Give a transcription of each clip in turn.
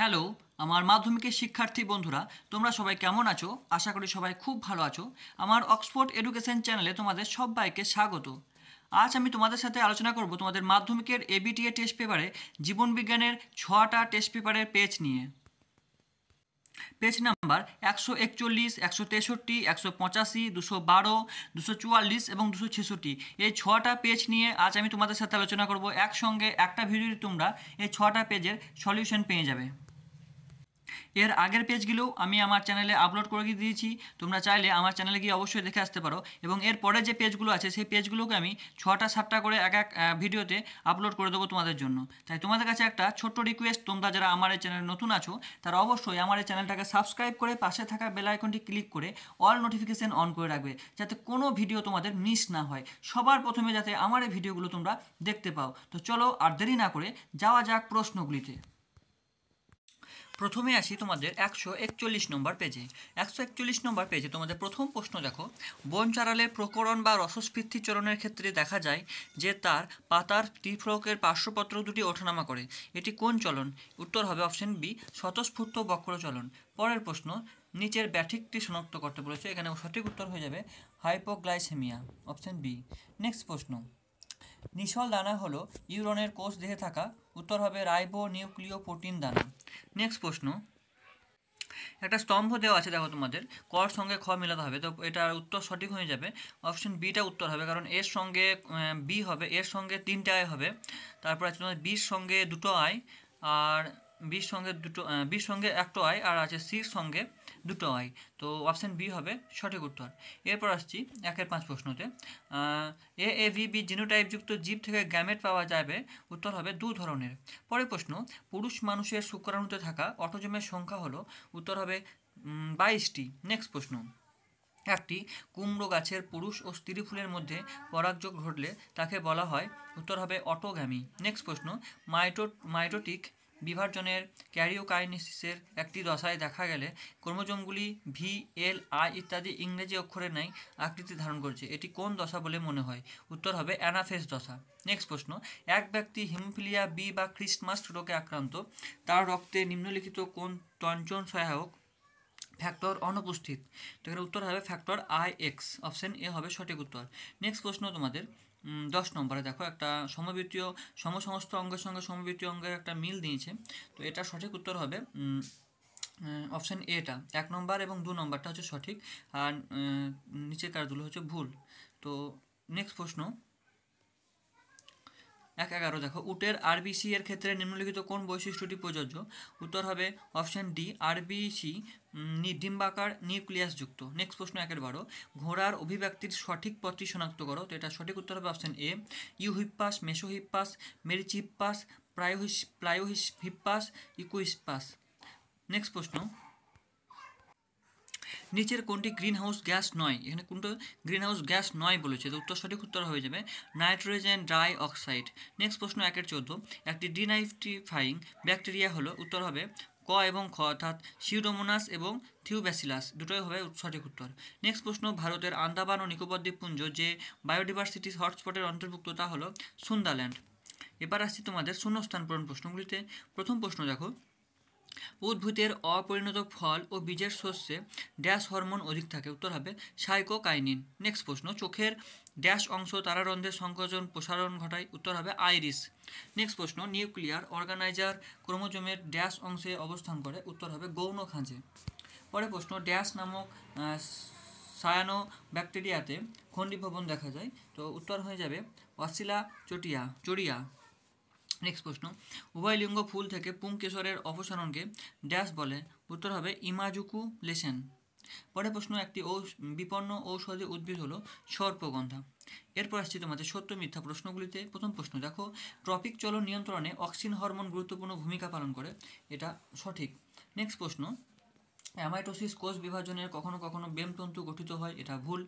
hello আমার মাধ্যমিকের শিক্ষার্থী বন্ধুরা তোমরা সবাই কেমন আছো আশা করি সবাই খুব ভালো আছো আমার অক্সফোর্ড এডুকেশন চ্যানেলে তোমাদের সবাইকে স্বাগত আজ আমি তোমাদের সাথে আলোচনা করব তোমাদের মাধ্যমিকের e এবিটিএ টেস্ট পেপারে জীবনবিজ্ঞানের ছটা টেস্ট পেপারের পেজ নিয়ে পেজ নাম্বার একশো একচল্লিশ একশো তেষট্টি একশো পঁচাশি দুশো বারো দুশো চুয়াল্লিশ এবং দুশো ছেষট্টি এই ছটা পেজ নিয়ে আজ আমি তোমাদের সাথে আলোচনা করবো একসঙ্গে একটা ভিডিওতে তোমরা এই ছটা পেজের সলিউশন পেয়ে যাবে এর আগের পেজগুলো আমি আমার চ্যানেলে আপলোড করে দিয়েছি তোমরা চাইলে আমার চ্যানেলে গিয়ে অবশ্যই দেখে আসতে পারো এবং এর পরে যে পেজগুলো আছে সেই পেজগুলোকে আমি ছটা সাতটা করে এক এক ভিডিওতে আপলোড করে দেবো তোমাদের জন্য তাই তোমাদের কাছে একটা ছোট্ট রিকোয়েস্ট তোমরা যারা আমার এই চ্যানেলে নতুন আছো তারা অবশ্যই আমার এই চ্যানেলটাকে সাবস্ক্রাইব করে পাশে থাকা বেল আইকনটি ক্লিক করে অল নোটিফিকেশান অন করে রাখবে যাতে কোনো ভিডিও তোমাদের মিস না হয় সবার প্রথমে যাতে আমার এই ভিডিওগুলো তোমরা দেখতে পাও তো চলো আর দেরি না করে যাওয়া যাক প্রশ্নগুলিতে প্রথমে আসি তোমাদের একশো একচল্লিশ নম্বর পেজে একশো একচল্লিশ নম্বর পেজে তোমাদের প্রথম প্রশ্ন দেখো বন চারালে প্রকরণ বা রসস্ফীতি চরণের ক্ষেত্রে দেখা যায় যে তার পাতার তীব্রকের পার্শ্বপত্র দুটি ওঠানামা করে এটি কোন চলন উত্তর হবে অপশন বি স্বতঃস্ফূর্ত বক্র চলন পরের প্রশ্ন নিচের ব্যাঠিকটি শনাক্ত করতে বলেছে এখানে সঠিক উত্তর হয়ে যাবে হাইপোগ্লাইসেমিয়া অপশন বি নেক্সট প্রশ্ন নিশল দানা হলো ইউরনের কোষ দেহে থাকা উত্তর হবে রাইবো নিউক্লিও প্রোটিন দানা নেক্সট প্রশ্ন একটা স্তম্ভ দেওয়া আছে দেখো তোমাদের কর সঙ্গে খ মেলাতে হবে তো এটার উত্তর সঠিক হয়ে যাবে অপশন বিটা উত্তর হবে কারণ এর সঙ্গে বি হবে এর সঙ্গে তিনটে আয় হবে তারপর আছে তোমাদের বির সঙ্গে দুটো আয় আর বির সঙ্গে দুটো বির সঙ্গে একটা আয় আর আছে সির সঙ্গে দুটো আই তো অপশান বি হবে সঠিক উত্তর এরপর আসছি একের পাঁচ প্রশ্নতে এ এ ভি বি জিনোটাইপযুক্ত জীব থেকে গ্যামেট পাওয়া যাবে উত্তর হবে দু ধরনের পরের প্রশ্ন পুরুষ মানুষের শুক্রাণুতে থাকা অটোজমের সংখ্যা হলো উত্তর হবে বাইশটি নেক্সট প্রশ্ন একটি কুমড়ো গাছের পুরুষ ও স্ত্রী ফুলের মধ্যে পরাগযোগ ঘটলে তাকে বলা হয় উত্তর হবে অটোগ্যামি নেক্সট প্রশ্ন মাইটো মাইটোটিক বিভার্জনের ক্যারিওকাইনিসিসের একটি দশায় দেখা গেলে ক্রোমোজোমগুলি ভি এল আই ইত্যাদি ইংরেজি অক্ষরে নেয় আকৃতি ধারণ করছে এটি কোন দশা বলে মনে হয় উত্তর হবে অ্যানাফেস দশা নেক্সট প্রশ্ন এক ব্যক্তি হিমফিলিয়া বি বা ক্রিসমাস রোগে আক্রান্ত তার রক্তে নিম্নলিখিত কোন টঞ্চন সহায়ক ফ্যাক্টর অনুপস্থিত তো এখানে উত্তর হবে factor I X option A হবে সঠিক উত্তর নেক্সট প্রশ্ন তোমাদের দশ নম্বরে দেখো একটা সমবৃত্তীয় সমসমস্ত অঙ্গের সঙ্গে সমবৃত্তীয় অঙ্গের একটা মিল দিয়েছে তো এটা সঠিক উত্তর হবে অপশান এটা এক নম্বর এবং দু নম্বরটা হচ্ছে সঠিক আর নিচের কাজগুলো হচ্ছে ভুল তো নেক্সট প্রশ্ন এক এগারো দেখো উটের আরবিসি এর ক্ষেত্রে নিম্নলিখিত কোন বৈশিষ্ট্যটি প্রযোজ্য উত্তর হবে অপশান ডি আরবিসি ডিম্বাকার নিউক্লিয়াস যুক্ত নেক্সট প্রশ্ন একের বারো ঘোড়ার অভিব্যক্তির সঠিক পথটি শনাক্ত করো তো এটা সঠিক উত্তর হবে option A Eohippus Mesohippus Merychippus প্রায়োহিস প্লায়োহিস হিপ্পাস ইকুইসপাস নেক্সট প্রশ্ন নিচের কোনটি গ্রিন হাউস গ্যাস নয় এখানে কোনটা গ্রিন হাউস গ্যাস নয় বলেছে তো উত্তর সঠিক উত্তর হয়ে যাবে নাইট্রোজেন ডাই অক্সাইড নেক্সট প্রশ্ন একের চোদ্দো একটি ডিনাইফটিফাইং ব্যাকটেরিয়া হলো উত্তর হবে ক এবং খ অর্থাৎ সিউডোমোনাস এবং থিউব্যাসিলাস দুটোই হবে সঠিক উত্তর নেক্সট প্রশ্ন ভারতের আন্দামান ও নিকোবর দ্বীপপুঞ্জ যে বায়োডিভার্সিটি হটস্পটের অন্তর্ভুক্ত তা হলো সুন্দাল্যান্ড এবার আসছি তোমাদের শূন্যস্থান পূরণ প্রশ্নগুলিতে প্রথম প্রশ্ন দেখো উদ্ভিদের অপরিণত ফল ও বীজের শস্যে ড্যাশ হরমোন অধিক থাকে উত্তর হবে সাইকোকাইনিন নেক্সট প্রশ্ন চোখের ড্যাশ অংশ তারারন্ধ্রের সংকোচন প্রসারণ ঘটায় উত্তর হবে আইরিস নেক্সট প্রশ্ন নিউক্লিয়ার অর্গানাইজার ক্রোমোজোমের ড্যাশ অংশে অবস্থান করে উত্তর হবে গৌণ খাঁজে পরে প্রশ্ন ড্যাশ নামক সায়ানো ব্যাকটেরিয়াতে খণ্ডীভবন দেখা যায় তো উত্তর হয়ে যাবে অসিলা চটিয়া চড়িয়া নেক্সট প্রশ্ন উভয় লিঙ্গ ফুল থেকে পুংকেশরের অপসারণকে ড্যাশ বলে উত্তর হবে ইমাজুকু লেসেন পরের প্রশ্ন একটি বিপন্ন ঔষধি উদ্ভিদ হলো সর্পগন্ধা এরপর আসছি তোমাদের সত্য মিথ্যা প্রশ্নগুলিতে প্রথম প্রশ্ন দেখো ট্রপিক চলন নিয়ন্ত্রণে অক্সিন হরমোন গুরুত্বপূর্ণ ভূমিকা পালন করে এটা সঠিক নেক্সট প্রশ্ন অ্যামাইটোসিস কোষ বিভাজনের কখনো কখনো বেমতন্তু গঠিত হয় এটা ভুল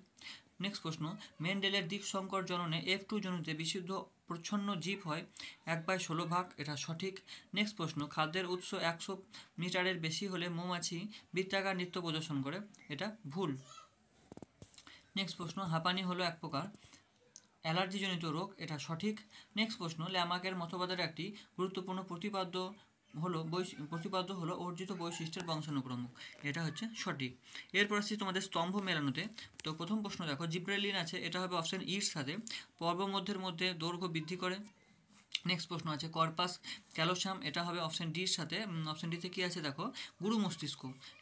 নেক্সট প্রশ্ন মেন্ডেলের দ্বীপ সংকট জননে এফ টু জনিতে বিশুদ্ধ প্রচ্ছন্ন জীব হয় এক বাই ষোলো ভাগ এটা সঠিক নেক্সট প্রশ্ন খাদ্যের উৎস একশো মিটারের বেশি হলে মৌমাছি বৃত্তাকার নৃত্য প্রদর্শন করে এটা ভুল নেক্সট প্রশ্ন হাঁপানি হলো এক প্রকার অ্যালার্জিজনিত রোগ এটা সঠিক নেক্সট প্রশ্ন ল্যামাকের মতবাদের একটি গুরুত্বপূর্ণ প্রতিপাদ্য হলো প্রতিপাদ্য হলো অর্জিত বৈশিষ্ট্যের বংশানুক্রমক এটা হচ্ছে সঠিক এরপর আসছি তোমাদের স্তম্ভ মেলানোতে তো প্রথম প্রশ্ন দেখো জিব্রেলিন আছে এটা হবে অপশান ইর সাথে পর্বমধ্যের মধ্যে দৈর্ঘ্য বৃদ্ধি করে নেক্সট প্রশ্ন আছে কর্পাস ক্যালোসাম এটা হবে অপশন ডির সাথে অপশন ডিতে কী আছে দেখো গুরু মস্তিষ্ক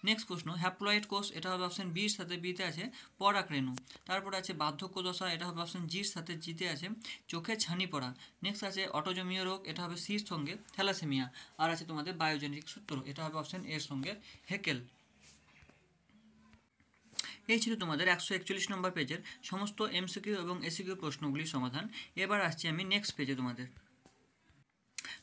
নেক্সট প্রশ্ন হ্যাপ্লয়েড কোষ এটা হবে অপশন বির সাথে বিতে আছে পরাকরেণু তারপর আছে বার্ধক্য দশা এটা হবে অপশন জির সাথে জিতে আছে চোখে ছানি পড়া নেক্সট আছে অটোজমীয় রোগ এটা হবে সির সঙ্গে থ্যালাসেমিয়া আর আছে তোমাদের বায়োজেনিক সূত্র এটা হবে অপশন এর সঙ্গে হেকেল এই ছিল তোমাদের একশো একচল্লিশ নম্বর পেজের সমস্ত এমসিকিউ এবং এসিকিউ প্রশ্নগুলির সমাধান এবার আসছি আমি নেক্সট পেজে তোমাদের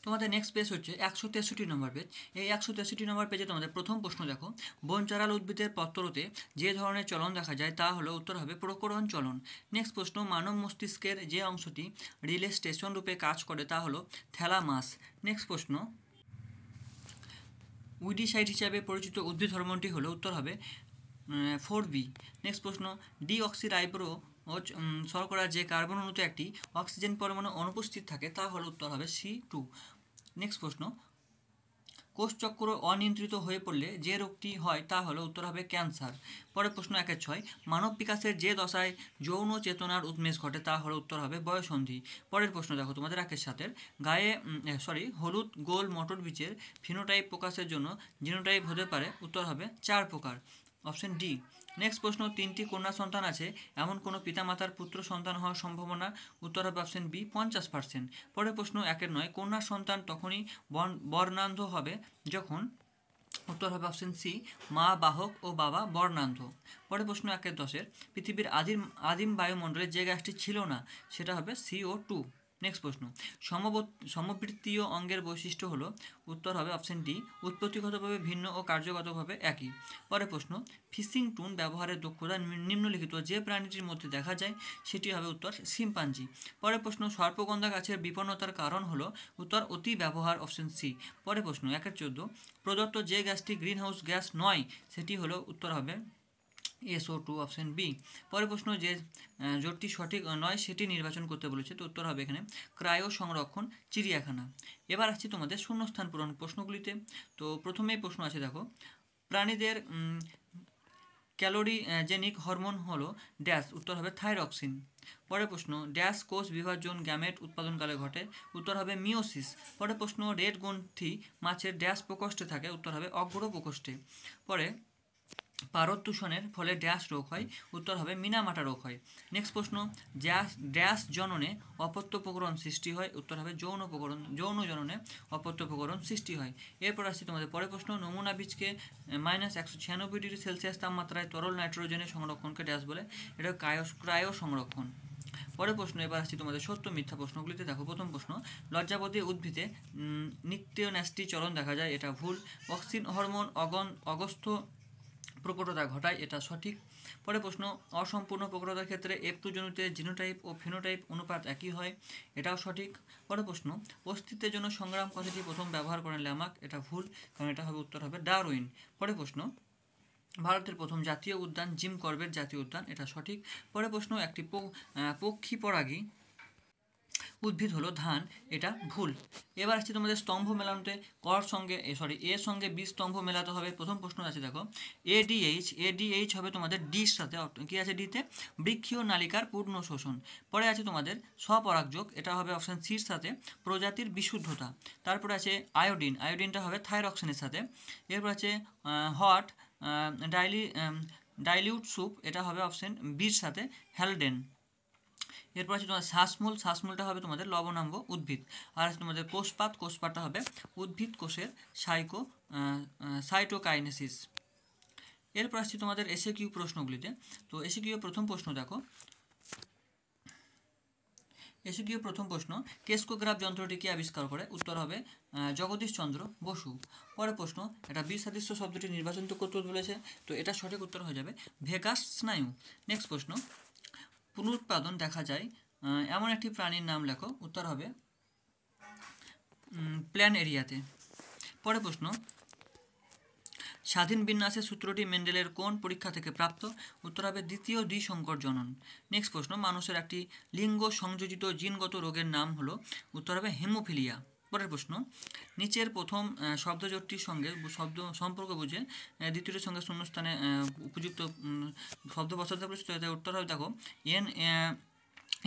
তোমাদের নেক্সট পেজ হচ্ছে একশো তেষট্টি নম্বর পেজ এই একশো তেষট্টি নম্বর পেজে তোমাদের প্রথম প্রশ্ন দেখো বনচারাল উদ্ভিদের পত্রতে যে ধরনের চলন দেখা যায় তা হলো উত্তর হবে প্রকরণ চলন নেক্সট প্রশ্ন মানব মস্তিষ্কের যে অংশটি রিলে স্টেশন রূপে কাজ করে তা হলো থ্যালামাস নেক্সট প্রশ্ন উইডিসাইড হিসাবে পরিচিত উদ্ভিদ হরমোনটি হলো উত্তর হবে ফোর বি নেক্সট প্রশ্ন ডিঅক্সিরাইব্রো শর্করা যে কার্বন অনুত একটি অক্সিজেন পরমাণু অনুপস্থিত থাকে তা হল উত্তর হবে সি টু নেক্সট প্রশ্ন কোষচক্র অনিয়ন্ত্রিত হয়ে পড়লে যে রোগটি হয় তা হলো উত্তর হবে ক্যান্সার পরের প্রশ্ন একের ছয় মানব বিকাশের যে দশায় যৌন চেতনার উন্মেষ ঘটে তা হলো উত্তর হবে বয়সন্ধি পরের প্রশ্ন দেখো তোমাদের একের সাথে গায়ে সরি হলুদ গোল মটর বীচের ফিনোটাইপ প্রকাশের জন্য জিনোটাইপ হতে পারে উত্তর হবে চার প্রকার অপশন ডি নেক্সট প্রশ্ন তিনটি কন্যা সন্তান আছে এমন কোনো পিতামাতার পুত্র সন্তান হওয়ার সম্ভাবনা উত্তর হবে অপশন বি পঞ্চাশ পার্সেন্ট পরের প্রশ্ন একের নয় কন্যা সন্তান তখনই বর্ণান্ধ হবে যখন উত্তর হবে অপশন সি মা বাহক ও বাবা বর্ণান্ধ পরের প্রশ্ন একের দশের পৃথিবীর আদিম আদিম বায়ুমণ্ডলে যে গ্যাসটি ছিল না সেটা হবে সিও টু নেক্সট প্রশ্ন সমবৃত্তীয় অঙ্গের বৈশিষ্ট্য হলো উত্তর হবে অপশন ডি উৎপত্তিগতভাবে ভিন্ন ও কার্যগতভাবে একই পরে প্রশ্ন ফিশিং টুন ব্যবহারের দক্ষতা নিম্নলিখিত যে প্রাণীটির মধ্যে দেখা যায় সেটি হবে উত্তর শিম্পাঞ্জি পরে প্রশ্ন সর্পগন্ধা গাছের বিপন্নতার কারণ হল উত্তর অতি ব্যবহার অপশন সি পরে প্রশ্ন একের চোদ্দ প্রদত্ত যে গ্যাসটি গ্রিনহাউস গ্যাস নয় সেটি হলো উত্তর হবে এসও টু অপশান বি পরের প্রশ্ন যে জোটটি সঠিক নয় সেটি নির্বাচন করতে বলেছে তো উত্তর হবে এখানে ক্রায়ো সংরক্ষণ চিড়িয়াখানা এবার আসছি তোমাদের শূন্যস্থান পূরণ প্রশ্নগুলিতে তো প্রথমেই প্রশ্ন আছে দেখো প্রাণীদের ক্যালোরিজেনিক হরমোন হলো ড্যাশ উত্তর হবে থাইরক্সিন পরে প্রশ্ন ড্যাশ কোষ বিভাজন গ্যামেট উৎপাদনকালে ঘটে উত্তর হবে মিওসিস পরে প্রশ্ন রেড গ্রন্থি মাছের ড্যাশ প্রকোষ্ঠে থাকে উত্তর হবে অগ্র প্রকোষ্ঠে পরে পারদ দূষণের ফলে ড্যাশ রোগ হয় উত্তর হবে মিনামাটা রোগ হয় নেক্সট প্রশ্ন ড্যাস ড্যাশ জননে অপত্যপকরণ সৃষ্টি হয় উত্তর হবে যৌন উপকরণ যৌন জননে অপত্যপকরণ সৃষ্টি হয় এরপর আসছে তোমাদের পরের প্রশ্ন নমুনা বীজকে মাইনাস একশো ছিয়ানব্বই ডিগ্রি সেলসিয়াস তাপমাত্রায় তরল নাইট্রোজেনের সংরক্ষণকে ড্যাশ বলে এটা ক্রায় ক্রায়ো সংরক্ষণ পরে প্রশ্ন এবার আসছি তোমাদের সত্য মিথ্যা প্রশ্নগুলিতে দেখো প্রথম প্রশ্ন লজ্জাবতী উদ্ভিদে নিত্য ন্যাস্টি চলন দেখা যায় এটা ভুল অক্সিন হরমোন অগন অগস্থ প্রকটতা ঘটায় এটা সঠিক পরে প্রশ্ন অসম্পূর্ণ প্রকটতার ক্ষেত্রে এফ টু জনুতে জিনোটাইপ ও ফিনোটাইপ অনুপাত একই হয় এটাও সঠিক পরে প্রশ্ন অস্তিত্বের জন্য সংগ্রাম কথাটি প্রথম ব্যবহার করেন ল্যামাক এটা ভুল কারণ এটা হবে উত্তর হবে ডারউইন পরে প্রশ্ন ভারতের প্রথম জাতীয় উদ্যান জিম করবেট জাতীয় উদ্যান এটা সঠিক পরে প্রশ্ন একটি পক্ষী পরাগী উদ্ভিদ হলো ধান এটা ভুল এবার আসছে তোমাদের স্তম্ভ মেলানোতে কর সঙ্গে সরি এর সঙ্গে বি স্তম্ভ মেলাতে হবে প্রথম প্রশ্ন আছে দেখো এডিএইচ এডিএইচ হবে তোমাদের ডির সাথে কী আছে ডিতে বৃক্ষীয় নালিকার পূর্ণ শোষণ পরে আছে তোমাদের স্বপরাগযোগ এটা হবে অপশান সির সাথে প্রজাতির বিশুদ্ধতা তারপরে আছে আয়োডিন আয়োডিনটা হবে থাইরক্সিনের সাথে এরপর আছে হট ডাইলি ডাইলিউট স্যুপ এটা হবে অপশান বির সাথে হ্যালডেন এরপর আছে তোমাদের শ্বাসমূল শ্বাসমূলটা হবে তোমাদের লবণাম্ব উদ্ভিদ আর আছে তোমাদের কোষপাত কোষপাতটা হবে উদ্ভিদ কোষের সাইকো সাইটোকাইনেসিস এরপর আসছি তোমাদের এসে কিউ প্রশ্নগুলিতে তো এসে কিউ প্রথম প্রশ্ন দেখো এসে কিউ প্রথম প্রশ্ন কেস্কোগ্রাফ কি আবিষ্কার করে উত্তর হবে জগদীশচন্দ্র বসু পরের প্রশ্ন এটা বিসাদৃশ্য শব্দটি নির্বাচন করতে বলেছে তো এটা সঠিক উত্তর হয়ে যাবে ভেকাস স্নায়ু নেক্সট প্রশ্ন পুনরুৎপাদন দেখা যায় এমন একটি প্রাণীর নাম লেখো উত্তর হবে প্ল্যান এরিয়াতে পরে প্রশ্ন স্বাধীন বিন্যাসের সূত্রটি মেন্ডেলের কোন পরীক্ষা থেকে প্রাপ্ত উত্তর হবে দ্বিতীয় দ্বিশঙ্কর জনন নেক্সট প্রশ্ন মানুষের একটি লিঙ্গ সংযোজিত জিনগত রোগের নাম হলো উত্তর হবে হেমোফিলিয়া পরের প্রশ্ন নিচের প্রথম শব্দজোটটির সঙ্গে শব্দ সম্পর্ক বুঝে দ্বিতীয়টির সঙ্গে শূন্যস্থানে উপযুক্ত শব্দ বসাতে প্রশ্ন উত্তর হবে দেখো এন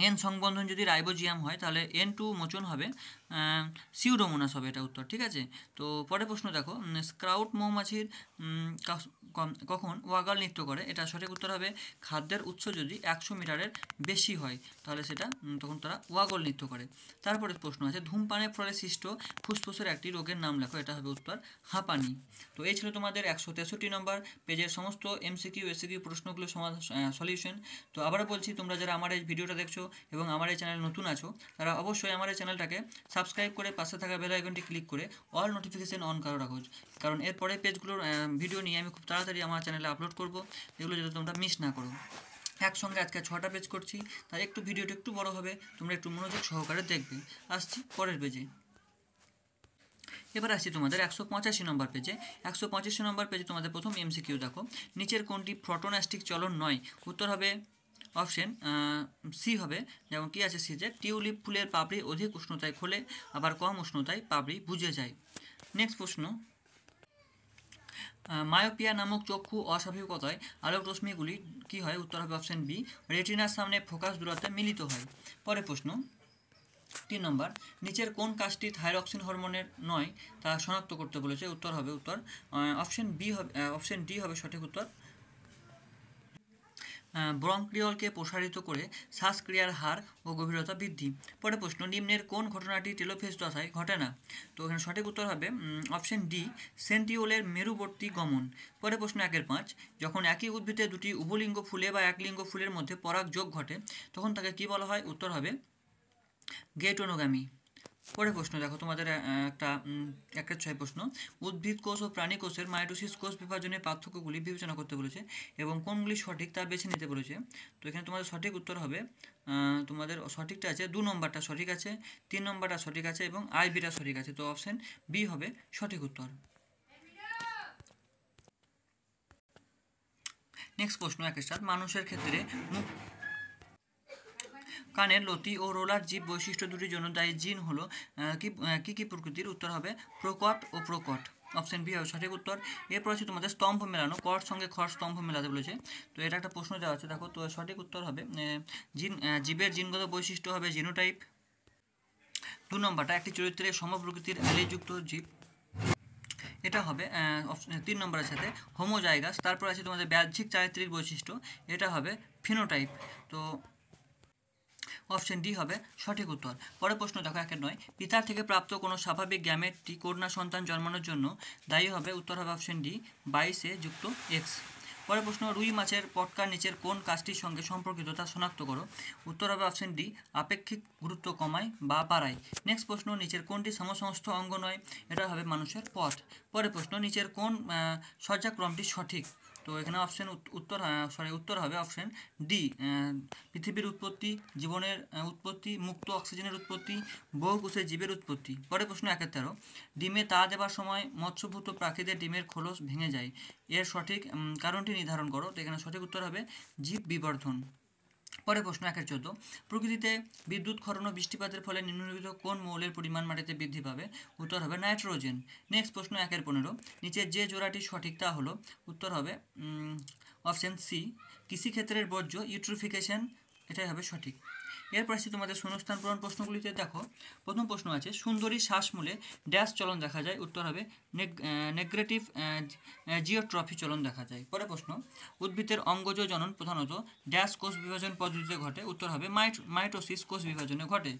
এন সংবন্ধন যদি রাইবোজিয়াম হয় তাহলে এন টু মোচন হবে সিউডোমোনাস হবে এটা উত্তর ঠিক আছে তো পরে প্রশ্ন দেখো স্ক্রাউট মৌমাছির কখন ওয়াগাল নৃত্য করে এটা সঠিক উত্তর হবে খাদ্যের উৎস যদি একশো মিটারের বেশি হয় তাহলে সেটা তখন তারা ওয়াগল নৃত্য করে তারপরে প্রশ্ন আছে ধূমপানের ফলে সৃষ্ট ফুসফুসের একটি রোগের নাম লেখো এটা হবে উত্তর হাঁপানি তো এই ছিল তোমাদের একশো তেষট্টি নম্বর পেজের সমস্ত এমসিকিউ এসিকিউ প্রশ্নগুলো সলিউশন তো আবারও বলছি তোমরা যারা আমার এই ভিডিওটা দেখছো এবং আমার এই চ্যানেল নতুন আছো তারা অবশ্যই আমার এই চ্যানেলটাকে সাবস্ক্রাইব করে পাশে থাকা বেল আইকনটি ক্লিক করে অল নোটিফিকেশান অন করে রাখো কারণ এরপরে পেজগুলোর ভিডিও নিয়ে আমি খুব তাড়াতাড়ি আমার চ্যানেলে আপলোড করব এগুলো যাতে তোমরা মিস না করো একসঙ্গে আজকে ছটা পেজ করছি তাই একটু ভিডিওটা একটু বড় হবে তোমরা একটু মনোযোগ সহকারে দেখবে আসছি পরের পেজে এবার আসছি তোমাদের একশো পঁচাশি নম্বর পেজে একশো পঁচাশি নম্বর পেজে তোমাদের প্রথম এমসিকিউ দেখো নিচের কোনটি ফটোনাস্টিক চলন নয় উত্তর হবে অপশন সি uh, হবে যেমন কি আছে সি যে টিউলিপ ফুলের পাপড়ি অধিক উষ্ণতায় খোলে আবার কম উষ্ণতায় পাপড়ি বুঝে যায় নেক্সট প্রশ্ন মায়োপিয়া uh, নামক চক্ষু অস্বাভাবিকতায় আলোক রশ্মিগুলি কি হয় উত্তর হবে অপশন বি রেটিনার সামনে ফোকাস দূরত্বে মিলিত হয় পরে প্রশ্ন তিন নম্বর নিচের কোন কাজটি থাইরক্সিন হরমোনের নয় তা শনাক্ত করতে বলেছে উত্তর হবে উত্তর অপশন uh, বি হবে অপশন ডি হবে সঠিক উত্তর ব্রঙ্ক্রিয়লকে প্রসারিত করে শ্বাসক্রিয়ার হার ও গভীরতা বৃদ্ধি পরে প্রশ্ন নিম্নের কোন ঘটনাটি টেলোফেস দশায় ঘটে না তো এখানে সঠিক উত্তর হবে অপশন ডি সেন্টিওলের মেরুবর্তী গমন পরে প্রশ্ন একের পাঁচ যখন একই উদ্ভিদে দুটি উভলিঙ্গ ফুলে বা একলিঙ্গ ফুলের মধ্যে পরাগ যোগ ঘটে তখন তাকে কি বলা হয় উত্তর হবে গেটোনোগামী পরে প্রশ্ন দেখো তোমাদের একটা একটা ছয় প্রশ্ন উদ্ভিদ কোষ ও প্রাণী কোষের মাইটোসিস কোষ বিভাজনের পার্থক্যগুলি বিবেচনা করতে বলেছে এবং কোনগুলি সঠিক তা বেছে নিতে বলেছে তো এখানে তোমাদের সঠিক উত্তর হবে তোমাদের সঠিকটা আছে দু নম্বরটা সঠিক আছে তিন নম্বরটা সঠিক আছে এবং আই বিটা সঠিক আছে তো অপশান বি হবে সঠিক উত্তর নেক্সট প্রশ্ন একের সাথে মানুষের ক্ষেত্রে মুখ কানের লতি ও রোলার জীব বৈশিষ্ট্য দুটির জন্য দায়ী জিন হলো কি কি প্রকৃতির উত্তর হবে প্রকট ও প্রকট অপশন বি হবে সঠিক উত্তর এরপর আছে তোমাদের স্তম্ভ মেলানো কর সঙ্গে খড় স্তম্ভ মেলাতে বলেছে তো এটা একটা প্রশ্ন দেওয়া আছে দেখো তো সঠিক উত্তর হবে জিন জীবের জিনগত বৈশিষ্ট্য হবে জিনোটাইপ দু নম্বরটা একটি চরিত্রে প্রকৃতির অ্যালিযুক্ত জীব এটা হবে তিন নম্বরের সাথে হোমোজাইগাস তারপর আছে তোমাদের বাহ্যিক চারিত্রিক বৈশিষ্ট্য এটা হবে ফিনোটাইপ তো অপশন ডি হবে সঠিক উত্তর পরের প্রশ্ন দেখো একের নয় পিতার থেকে প্রাপ্ত কোনো স্বাভাবিক গ্যামেটটি কন্যা সন্তান জন্মানোর জন্য দায়ী হবে উত্তর হবে অপশন ডি বাইশে যুক্ত এক্স পরের প্রশ্ন রুই মাছের পটকার নিচের কোন কাজটির সঙ্গে সম্পর্কিত তা শনাক্ত করো উত্তর হবে অপশন ডি আপেক্ষিক গুরুত্ব কমায় বা বাড়ায় নেক্সট প্রশ্ন নিচের কোনটি সমসংস্থ অঙ্গ নয় এটা হবে মানুষের পথ পরের প্রশ্ন নিচের কোন সজ্জাক্রমটি সঠিক তো এখানে অপশন উত্তর সরি উত্তর হবে অপশন ডি পৃথিবীর উৎপত্তি জীবনের উৎপত্তি মুক্ত অক্সিজেনের উৎপত্তি বহুকোষের জীবের উৎপত্তি পরে প্রশ্ন একের তেরো ডিমে তা দেবার সময় মৎস্যভূত প্রাকৃতিক ডিমের খোলস ভেঙে যায় এর সঠিক কারণটি নির্ধারণ করো তো এখানে সঠিক উত্তর হবে জীব বিবর্ধন পরে প্রশ্ন একের চোদ্দ প্রকৃতিতে বিদ্যুৎ খরণ ও বৃষ্টিপাতের ফলে নিম্নলিখিত কোন মৌলের পরিমাণ মাটিতে বৃদ্ধি পাবে উত্তর হবে নাইট্রোজেন নেক্সট প্রশ্ন একের পনেরো নিচে যে জোড়াটি সঠিক তা হলো উত্তর হবে অপশান সি কৃষিক্ষেত্রের বর্জ্য ইউট্রিফিকেশন এটাই হবে সঠিক এরপর আসছে তোমাদের শূন্যস্থান পূরণ প্রশ্নগুলিতে দেখো প্রথম প্রশ্ন আছে সুন্দরী শ্বাসমূলে ড্যাশ চলন দেখা যায় উত্তর হবে নেগ্রেটিভ জিওট্রফি চলন দেখা যায় পরে প্রশ্ন উদ্ভিদের অঙ্গজ জনন প্রধানত ড্যাশ কোষ বিভাজন পদ্ধতিতে ঘটে উত্তর হবে মাইটোসিস কোষ বিভাজনে ঘটে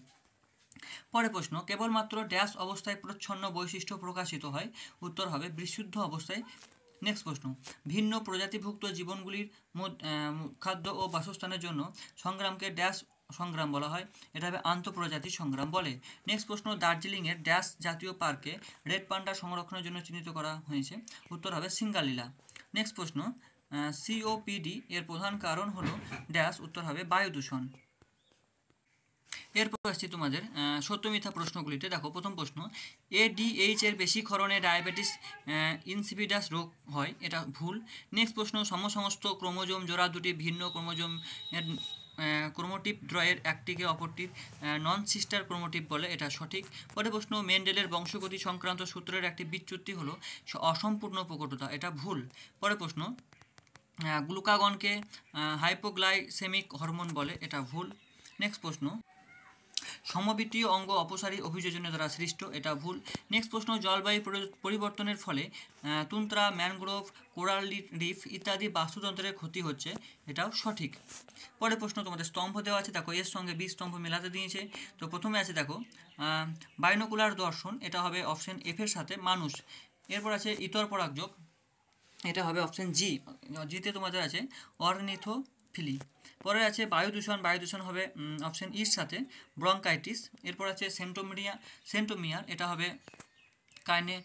পরে প্রশ্ন কেবলমাত্র ড্যাশ অবস্থায় প্রচ্ছন্ন বৈশিষ্ট্য প্রকাশিত হয় উত্তর হবে বিশুদ্ধ অবস্থায় নেক্সট প্রশ্ন ভিন্ন প্রজাতিভুক্ত জীবনগুলির খাদ্য ও বাসস্থানের জন্য সংগ্রামকে ড্যাশ সংগ্রাম বলা হয় এটা হবে আন্তঃপ্রজাতি সংগ্রাম বলে নেক্সট প্রশ্ন দার্জিলিংয়ের ড্যাশ জাতীয় পার্কে রেড পান্ডা সংরক্ষণের জন্য চিহ্নিত করা হয়েছে উত্তর হবে সিঙ্গালীলা নেক্সট প্রশ্ন সিওপিডি এর প্রধান কারণ হলো ড্যাশ উত্তর হবে বায়ু দূষণ এরপর আসছি তোমাদের সত্য মিথ্যা প্রশ্নগুলিতে দেখো প্রথম প্রশ্ন এডিএইচ এর বেশি ক্ষরণে ডায়াবেটিস ইনসিপিডাস রোগ হয় এটা ভুল নেক্সট প্রশ্ন সমসমস্ত ক্রোমোজোম জোড়া দুটি ভিন্ন ক্রোমোজোম এর ক্রোমোটিপ ড্রয়ের একটিকে অপরটির নন সিস্টার ক্রোমোটিপ বলে এটা সঠিক পরে প্রশ্ন মেন্ডেলের বংশগতি সংক্রান্ত সূত্রের একটি বিচ্যুতি হলো অসম্পূর্ণ প্রকটতা এটা ভুল পরে প্রশ্ন গ্লুকাগনকে হাইপোগ্লাইসেমিক হরমোন বলে এটা ভুল নেক্সট প্রশ্ন সমবৃত্তীয় অঙ্গ অপসারী অভিযোজনে দ্বারা সৃষ্ট এটা ভুল নেক্সট প্রশ্ন জলবায়ু পরিবর্তনের ফলে তুন্ত্রা ম্যানগ্রোভ কোরাল রিফ ইত্যাদি বাস্তুতন্ত্রের ক্ষতি হচ্ছে এটাও সঠিক পরের প্রশ্ন তোমাদের স্তম্ভ দেওয়া আছে দেখো এর সঙ্গে বি স্তম্ভ মেলাতে দিয়েছে তো প্রথমে আছে দেখো বাইনোকুলার দর্শন এটা হবে অপশন এফের সাথে মানুষ এরপর আছে ইতর পরাগযোগ এটা হবে অপশন জি জিতে তোমাদের আছে অর্নিথোফিলি পরে আছে বায়ু দূষণ বায়ু দূষণ হবে অপশন ইর e সাথে ব্রঙ্কাইটিস এরপর আছে সেন্টোমিডিয়া সেন্টোমিয়ার এটা হবে কাইনে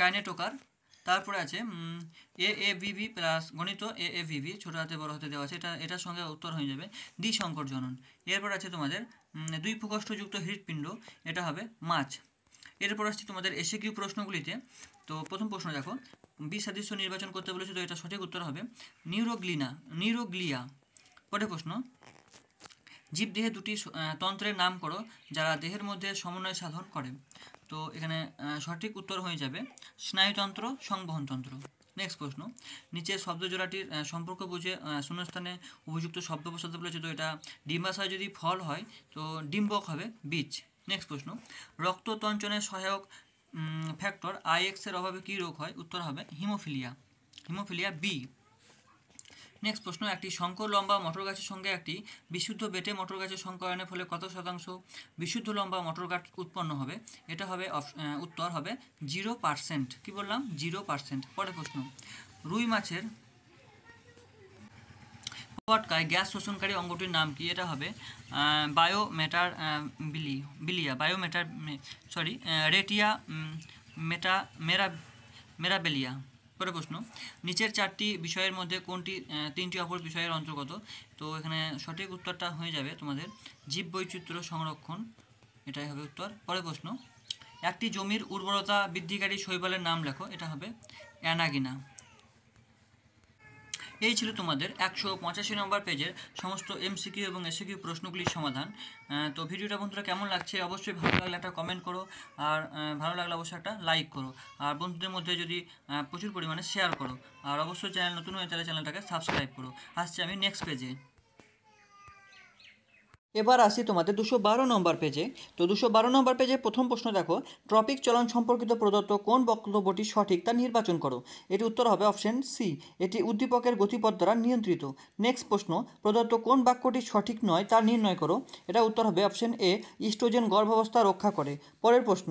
কাইনেটোকার তারপরে আছে এ এ ভিভি প্লাস গণিত এ এ ভিভি ছোটো হাতে বড় হতে দেওয়া আছে এটা এটার সঙ্গে উত্তর হয়ে যাবে দ্বি জনন এরপর আছে তোমাদের দুই প্রকোষ্ঠযুক্ত হৃৎপিণ্ড এটা হবে মাছ এরপর আসছে তোমাদের এসে কিউ প্রশ্নগুলিতে তো প্রথম প্রশ্ন দেখো সদস্য নির্বাচন করতে বলেছে তো এটা সঠিক উত্তর হবে নিউরোগ্লিনা নিউরোগ্লিয়া পরের প্রশ্ন জীবদেহে দুটি তন্ত্রের নাম করো যারা দেহের মধ্যে সমন্বয় সাধন করে তো এখানে সঠিক উত্তর হয়ে যাবে স্নায়ুতন্ত্র সংবহনতন্ত্র নেক্সট প্রশ্ন নিচের শব্দজোড়াটির সম্পর্ক বুঝে শূন্যস্থানে উপযুক্ত শব্দ প্রসাদ বলেছে তো এটা ডিম্বাশয় যদি ফল হয় তো ডিম্বক হবে বীজ নেক্সট প্রশ্ন রক্ততঞ্চনে সহায়ক ফ্যাক্টর আইএক্সের অভাবে কী রোগ হয় উত্তর হবে হিমোফিলিয়া হিমোফিলিয়া বি নেক্সট প্রশ্ন একটি শঙ্কর লম্বা মটর গাছের সঙ্গে একটি বিশুদ্ধ বেটে মটর গাছের সংকরণের ফলে কত শতাংশ বিশুদ্ধ লম্বা মটর গাছ উৎপন্ন হবে এটা হবে উত্তর হবে জিরো পার্সেন্ট কী বললাম জিরো পার্সেন্ট পরে প্রশ্ন রুই মাছের পটকায় গ্যাস শোষণকারী অঙ্গটির নাম কি এটা হবে বায়োমেটার বিলি বিলিয়া বায়োমেটার সরি রেটিয়া মেটা মেরা মেরাবেলিয়া পরে প্রশ্ন নিচের চারটি বিষয়ের মধ্যে কোনটি তিনটি অপর বিষয়ের অন্তর্গত তো এখানে সঠিক উত্তরটা হয়ে যাবে তোমাদের জীব বৈচিত্র্য সংরক্ষণ এটাই হবে উত্তর পরে প্রশ্ন একটি জমির উর্বরতা বৃদ্ধিকারী শৈবালের নাম লেখো এটা হবে অ্যানাগিনা এই ছিল তোমাদের একশো পঁচাশি নম্বর পেজের সমস্ত এমসিকিউ এবং এসিকিউ প্রশ্নগুলির সমাধান তো ভিডিওটা বন্ধুরা কেমন লাগছে অবশ্যই ভালো লাগলে একটা কমেন্ট করো আর ভালো লাগলে অবশ্যই একটা লাইক করো আর বন্ধুদের মধ্যে যদি প্রচুর পরিমাণে শেয়ার করো আর অবশ্যই চ্যানেল নতুন হয়ে তাহলে চ্যানেলটাকে সাবস্ক্রাইব করো আসছি আমি নেক্সট পেজে এবার আসি তোমাদের দুশো বারো নম্বর পেজে তো দুশো বারো নম্বর পেজে প্রথম প্রশ্ন দেখো ট্রপিক চলন সম্পর্কিত প্রদত্ত কোন বক্তব্যটি সঠিক তা নির্বাচন করো এটি উত্তর হবে অপশন সি এটি উদ্দীপকের গতিপথ দ্বারা নিয়ন্ত্রিত নেক্সট প্রশ্ন প্রদত্ত কোন বাক্যটি সঠিক নয় তা নির্ণয় করো এটা উত্তর হবে অপশন এ ইস্ট্রোজেন গর্ভাবস্থা রক্ষা করে পরের প্রশ্ন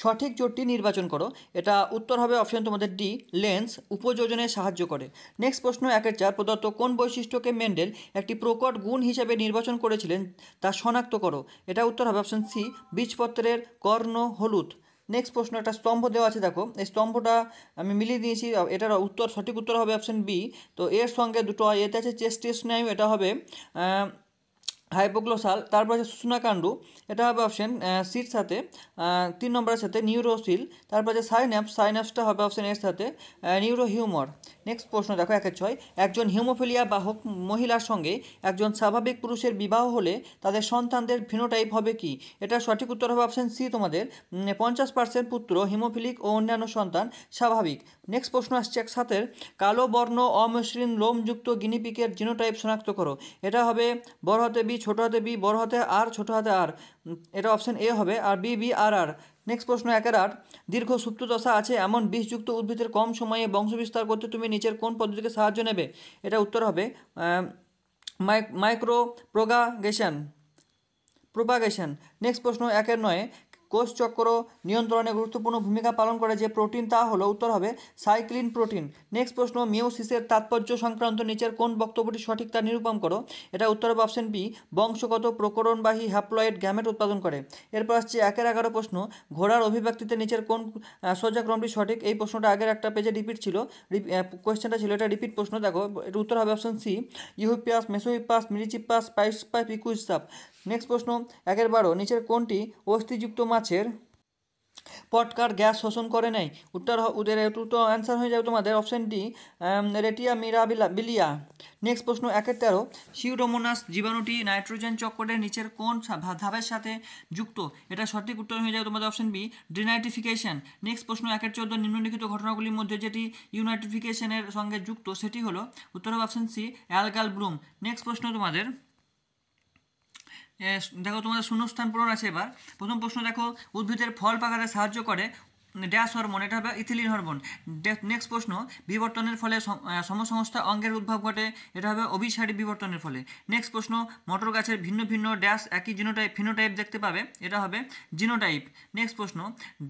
সঠিক জোটটি নির্বাচন করো এটা উত্তর হবে অপশন তোমাদের ডি লেন্স উপযোজনে সাহায্য করে নেক্সট প্রশ্ন একের চার প্রদত্ত কোন বৈশিষ্ট্যকে মেন্ডেল একটি প্রকট গুণ হিসেবে নির্বাচন করেছিলেন তা শনাক্ত করো এটা উত্তর হবে অপশন সি বীজপত্রের কর্ণ হলুদ নেক্সট প্রশ্ন একটা স্তম্ভ দেওয়া আছে দেখো এই স্তম্ভটা আমি মিলিয়ে দিয়েছি এটার উত্তর সঠিক উত্তর হবে অপশন বি তো এর সঙ্গে দুটো এতে আছে চেস্টিস স্নায়ু এটা হবে হাইপোগ্লোসাল তারপর আছে সুষুনাকাণ্ডু এটা হবে অপশন সির সাথে তিন নম্বরের সাথে নিউরোসিল তারপর আছে সাইন্যাপস সাইন্যাপসটা হবে অপশন এর সাথে নিউরো হিউমর নেক্সট প্রশ্ন দেখো এক ছয় একজন হিউমোফিলিয়া বাহক মহিলার সঙ্গে একজন স্বাভাবিক পুরুষের বিবাহ হলে তাদের সন্তানদের ভিনোটাইপ হবে কি এটা সঠিক উত্তর হবে অপশন সি তোমাদের পঞ্চাশ পার্সেন্ট পুত্র হিমোফিলিক ও অন্যান্য সন্তান স্বাভাবিক নেক্সট প্রশ্ন আসছে এক সাথে কালো বর্ণ অমসৃণ লোমযুক্ত গিনিপিকের জিনোটাইপ শনাক্ত করো এটা হবে বড় হাতে বি ছোট হাতে বি বড় হাতে আর ছোট হাতে আর এটা অপশান এ হবে আর B B R R next প্রশ্ন একের আট দীর্ঘ দশা আছে এমন বিষযুক্ত উদ্ভিদের কম সময়ে বংশবিস্তার করতে তুমি নিচের কোন পদ্ধতিকে সাহায্য নেবে এটা উত্তর হবে মাইক্রো প্রোগাগেশন প্রোপাগেশন নেক্সট প্রশ্ন একের নয় কোষচক্র নিয়ন্ত্রণে গুরুত্বপূর্ণ ভূমিকা পালন করে যে প্রোটিন তা হলো উত্তর হবে সাইক্লিন প্রোটিন নেক্সট প্রশ্ন মিউসিসের তাৎপর্য সংক্রান্ত নিচের কোন বক্তব্যটি সঠিক তা নিরূপণ করো এটা উত্তর হবে অপশন বি বংশগত প্রকরণবাহী হ্যাপ্লয়েড গ্যামেট উৎপাদন করে এরপর আসছে একের এগারো প্রশ্ন ঘোড়ার অভিব্যক্তিতে নিচের কোন সজ্জাক্রমটি সঠিক এই প্রশ্নটা আগের একটা পেজে রিপিট ছিল কোয়েশ্চেনটা ছিল এটা রিপিট প্রশ্ন দেখো এটা উত্তর হবে অপশন সি ইউহিপাস মেসোহিপাস মিরিচিপাস পাইস পাইপ ইকুইসাপ নেক্সট প্রশ্ন একের বারো নিচের কোনটি অস্থিযুক্ত মাছের পটকার গ্যাস শোষণ করে নেই উত্তর দুটো অ্যান্সার হয়ে যাবে তোমাদের option D retia mirabilia next প্রশ্ন একের তেরো সিউডোমোনাস জীবাণুটি নাইট্রোজেন চক্রের নিচের কোন ধাপের সাথে যুক্ত এটা সঠিক উত্তর হয়ে যাবে তোমাদের অপশন বি ডিনাইটিফিকেশন নেক্সট প্রশ্ন একের চোদ্দ নিম্নলিখিত ঘটনাগুলির মধ্যে যেটি ইউনাইটিফিকেশনের সঙ্গে যুক্ত সেটি হলো উত্তর হবে option C algal bloom next প্রশ্ন তোমাদের দেখো তোমাদের শূন্যস্থান পূরণ আছে এবার প্রথম প্রশ্ন দেখো উদ্ভিদের ফল পাকাতে সাহায্য করে ড্যাশ হরমোন এটা হবে ইথিলিন হরমোন নেক্সট প্রশ্ন বিবর্তনের ফলে সমসংস্থা অঙ্গের উদ্ভব ঘটে এটা হবে অভিসারী বিবর্তনের ফলে নেক্সট প্রশ্ন মটর গাছের ভিন্ন ভিন্ন ড্যাশ একই জিনোটাইপ ফিনোটাইপ দেখতে পাবে এটা হবে জিনোটাইপ নেক্সট প্রশ্ন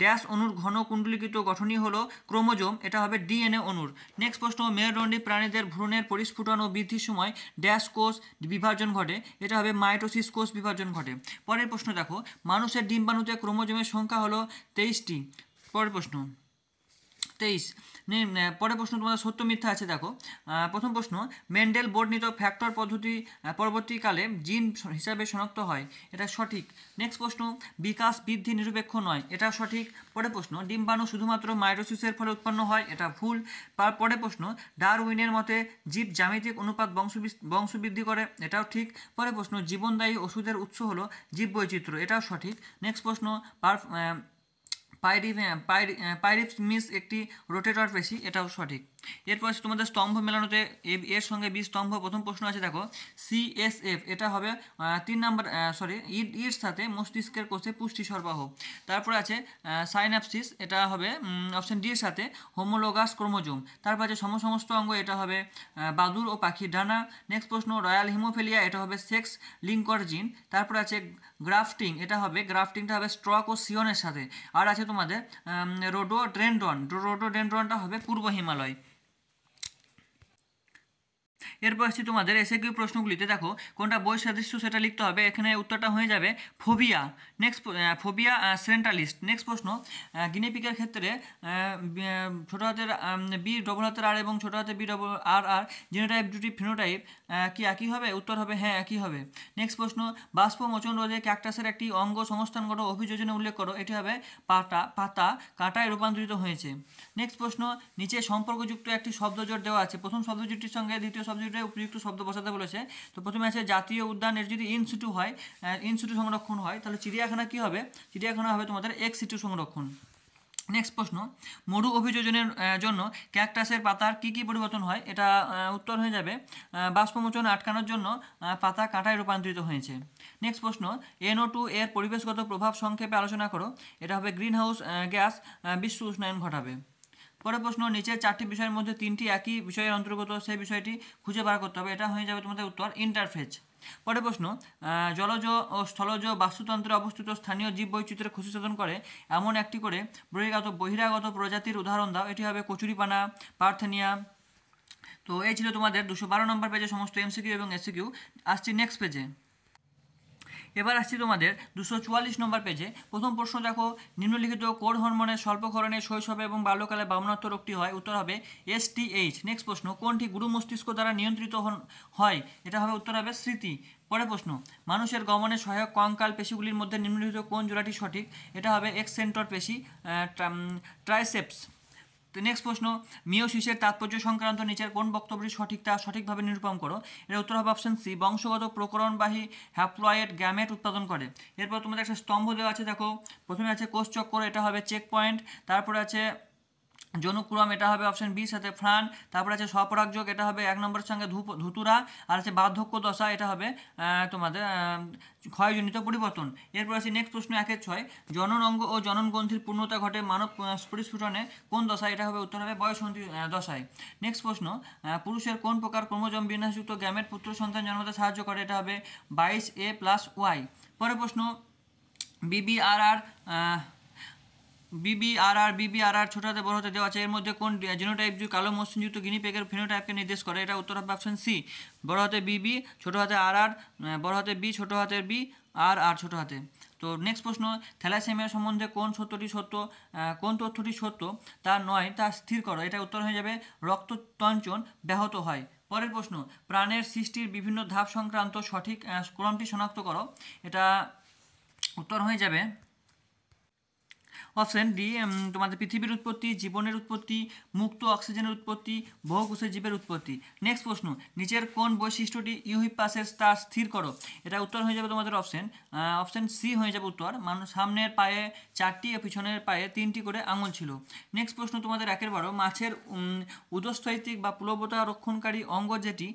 ড্যাশ অনুর ঘন কুণ্ডলিকৃত গঠনই হলো ক্রোমোজোম এটা হবে ডিএনএ অনুর নেক্সট প্রশ্ন মেরুদণ্ডী প্রাণীদের ভ্রূণের পরিস্ফুটন ও বৃদ্ধির সময় ড্যাশ কোষ বিভাজন ঘটে এটা হবে মাইটোসিস কোষ বিভাজন ঘটে পরের প্রশ্ন দেখো মানুষের ডিম্বাণুতে ক্রোমোজোমের সংখ্যা হলো তেইশটি পরের প্রশ্ন তেইশ পরের প্রশ্ন তোমাদের সত্য মিথ্যা আছে দেখো প্রথম প্রশ্ন মেন্ডেল বর্ণিত ফ্যাক্টর পদ্ধতি পরবর্তীকালে জিন হিসাবে শনাক্ত হয় এটা সঠিক নেক্সট প্রশ্ন বিকাশ বৃদ্ধি নিরপেক্ষ নয় এটা সঠিক পরের প্রশ্ন ডিম্বাণু শুধুমাত্র মাইরোসিসের ফলে উৎপন্ন হয় এটা ভুল পরের প্রশ্ন ডারউইনের মতে জীব জ্যামিতিক অনুপাত বংশবৃদ্ধি করে এটাও ঠিক পরের প্রশ্ন জীবনদায়ী ওষুধের উৎস হলো জীব বৈচিত্র্য এটাও সঠিক নেক্সট প্রশ্ন পার পাইরিভ্যাম পাইরি পাইরিভ মিস একটি রোটেটর পেশি এটাও সঠিক এরপর তোমাদের স্তম্ভ মেলানোতে এর সঙ্গে বি স্তম্ভ প্রথম প্রশ্ন আছে দেখো সিএসএফ এটা হবে তিন নাম্বার সরি ইড ইর সাথে মস্তিষ্কের কোষে পুষ্টি সরবরাহ তারপরে আছে সাইনাপসিস এটা হবে অপশন ডি এর সাথে হোমোলোগাস ক্রোমোজোম তারপর আছে সমসমস্ত অঙ্গ এটা হবে বাদুর ও পাখি ডানা নেক্সট প্রশ্ন রয়্যাল হিমোফিলিয়া এটা হবে সেক্স লিঙ্কর জিন তারপর আছে গ্রাফটিং এটা হবে গ্রাফটিংটা হবে স্ট্রক ও সিয়নের সাথে আর আছে তোমাদের রোডো ড্রেনড্রন রোডো ড্রেনড্রনটা হবে পূর্ব হিমালয় এরপর আসছি তোমাদের এসে কি প্রশ্নগুলিতে দেখো কোনটা বই সাদৃশ্য সেটা লিখতে হবে এখানে উত্তরটা হয়ে যাবে fovea next fovea centralis next প্রশ্ন গিনেপিকের ক্ষেত্রে ছোটো হাতের বি ডবল হাতের আর এবং ছোটো হাতের B double R R genotype দুটি ফিনোটাইপ কি একই হবে উত্তর হবে হ্যাঁ একই হবে নেক্সট প্রশ্ন বাষ্প মোচন রোধে ক্যাকটাসের একটি অঙ্গ সংস্থানগত অভিযোজনে উল্লেখ করো এটি হবে পাতা পাতা কাঁটায় রূপান্তরিত হয়েছে নেক্সট প্রশ্ন নিচে সম্পর্কযুক্ত একটি শব্দজোট দেওয়া আছে প্রথম শব্দ জুটির সঙ্গে দ্বিতীয় শব্দ সাবজেক্টে উপযুক্ত শব্দ বসাতে বলেছে তো প্রথমে আছে জাতীয় উদ্যান এর যদি ইনস্টিটিউ হয় ইনস্টিটিউ সংরক্ষণ হয় তাহলে চিড়িয়াখানা কী হবে চিড়িয়াখানা হবে তোমাদের এক্স সিটু সংরক্ষণ নেক্সট প্রশ্ন মরু অভিযোজনের জন্য ক্যাকটাসের পাতার কি কি পরিবর্তন হয় এটা উত্তর হয়ে যাবে বাষ্পমোচন আটকানোর জন্য পাতা কাঁটায় রূপান্তরিত হয়েছে নেক্সট প্রশ্ন এনও টু এর পরিবেশগত প্রভাব সংক্ষেপে আলোচনা করো এটা হবে গ্রিন হাউস গ্যাস বিশ্ব উষ্ণায়ন ঘটাবে পরের প্রশ্ন নিচের চারটি বিষয়ের মধ্যে তিনটি একই বিষয়ের অন্তর্গত সেই বিষয়টি খুঁজে বার করতে হবে এটা হয়ে যাবে তোমাদের উত্তর ইন্টারফেজ পরে প্রশ্ন জলজ ও স্থলজ বাস্তুতন্ত্রে অবস্থিত স্থানীয় জীব বৈচিত্র্যের খুশি সাধন করে এমন একটি করে বহিরাগত বহিরাগত প্রজাতির উদাহরণ দাও এটি হবে কচুরিপানা পার্থেনিয়া তো এই ছিল তোমাদের দুশো বারো নম্বর পেজে সমস্ত এমসিকিউ এবং এসিকিউ আসছি নেক্সট পেজে এবার আসছি তোমাদের দুশো চুয়াল্লিশ নম্বর পেজে প্রথম প্রশ্ন দেখো নিম্নলিখিত কোর হরমোনের স্বল্পক্ষরণে শৈশবে এবং বাল্যকালে বামনাত্ম রোগটি হয় উত্তর হবে এস টি এইচ নেক্সট প্রশ্ন কোনটি গুরু মস্তিষ্ক দ্বারা নিয়ন্ত্রিত হয় এটা হবে উত্তর হবে স্মৃতি পরে প্রশ্ন মানুষের গমনে সহায়ক কঙ্কাল পেশিগুলির মধ্যে নিম্নলিখিত কোন জোড়াটি সঠিক এটা হবে এক্সেন্টর পেশি ট্রাইসেপস তো নেক্সট প্রশ্ন মিওসিসের তাৎপর্য সংক্রান্ত নিচের কোন বক্তব্যটি সঠিক তা সঠিকভাবে নিরূপণ করো এর উত্তর হবে অপশান সি বংশগত প্রকরণবাহী হ্যাপ্লয়েড গ্যামেট উৎপাদন করে এরপর তোমাদের একটা স্তম্ভ দেওয়া আছে দেখো প্রথমে আছে কোষ কোষচক্র এটা হবে চেক পয়েন্ট তারপরে আছে জনুক্রম এটা হবে অপশন বি সাথে ফ্রান তারপর আছে স্বপরাগযোগ এটা হবে এক নম্বরের সঙ্গে ধুতুরা আর আছে বার্ধক্য দশা এটা হবে তোমাদের ক্ষয়জনিত পরিবর্তন এরপর আছে নেক্সট প্রশ্ন একের ছয় জননঙ্গ ও জননগ্রন্থির পূর্ণতা ঘটে মানব স্পরিস্ফুটনে কোন দশায় এটা হবে উত্তর হবে বয়সন্ধি দশায় নেক্সট প্রশ্ন পুরুষের কোন প্রকার ক্রোমোজম বিন্যাসযুক্ত গ্যামের পুত্র সন্তান জন্মতে সাহায্য করে এটা হবে বাইশ এ প্লাস ওয়াই পরের প্রশ্ন বিবিআরআর বিবিআরআর বিবিআরআর ছোটাতে বড় হতে দেওয়া আছে এর মধ্যে কোন জিনোটাইপ যে কালো মসৃণযুক্ত গিনিপেকের ফিনোটাইপকে নির্দেশ করে এটা উত্তর হবে অপশন সি বড় হাতে বিবি ছোট হাতে আর আর বড় হাতে বি ছোট হাতের বি আর আর ছোট হাতে তো নেক্সট প্রশ্ন থ্যালাসেমিয়া সম্বন্ধে কোন সত্যটি সত্য কোন তথ্যটি সত্য তা নয় তা স্থির করো এটা উত্তর হয়ে যাবে রক্ত তঞ্চন ব্যাহত হয় পরের প্রশ্ন প্রাণের সৃষ্টির বিভিন্ন ধাপ সংক্রান্ত সঠিক ক্রমটি শনাক্ত করো এটা উত্তর হয়ে যাবে অপশান ডি তোমাদের পৃথিবীর উৎপত্তি জীবনের উৎপত্তি মুক্ত অক্সিজেনের উৎপত্তি বহুকোষের জীবের উৎপত্তি নেক্সট প্রশ্ন নিচের কোন বৈশিষ্ট্যটি ইউহিপাসের তা স্থির করো এটা উত্তর হয়ে যাবে তোমাদের অপশান অপশান সি হয়ে যাবে উত্তর মানুষ সামনের পায়ে চারটি ও পিছনের পায়ে তিনটি করে আঙুল ছিল নেক্সট প্রশ্ন তোমাদের একের বারো মাছের উদস্থৈতিক বা প্লবতা রক্ষণকারী অঙ্গ যেটি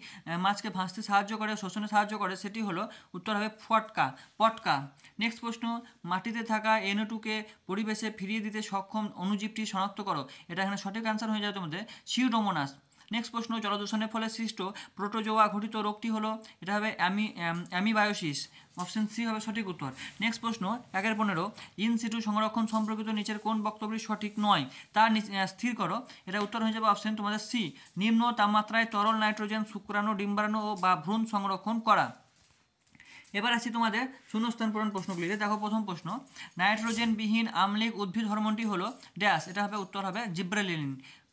মাছকে ভাসতে সাহায্য করে শোষণে সাহায্য করে সেটি হলো উত্তর হবে ফটকা পটকা নেক্সট প্রশ্ন মাটিতে থাকা এনোটুকে পরিবেশে দেশে ফিরিয়ে দিতে সক্ষম অনুজীবটি শনাক্ত করো এটা এখানে সঠিক অ্যান্সার হয়ে যাবে তোমাদের সিউডোমোনাস নেক্সট প্রশ্ন জলদূষণের ফলে সৃষ্ট প্রোটোজোয়া ঘটিত রোগটি হলো এটা হবে অ্যামি অ্যামিবায়োসিস অপশন সি হবে সঠিক উত্তর নেক্সট প্রশ্ন একের পনেরো ইনসিটু সংরক্ষণ সম্পর্কিত নিচের কোন বক্তব্যটি সঠিক নয় তা স্থির করো এটা উত্তর হয়ে যাবে অপশন তোমাদের সি নিম্ন তাপমাত্রায় তরল নাইট্রোজেন শুক্রাণু ডিম্বাণু ও বা ভ্রূণ সংরক্ষণ করা এবার আসি তোমাদের শূন্যস্থান পূরণ প্রশ্নগুলিতে দেখো প্রথম প্রশ্ন নাইট্রোজেনবিহীন আমলিক উদ্ভিদ হরমোনটি হলো ড্যাশ এটা হবে উত্তর হবে জিব্রালিন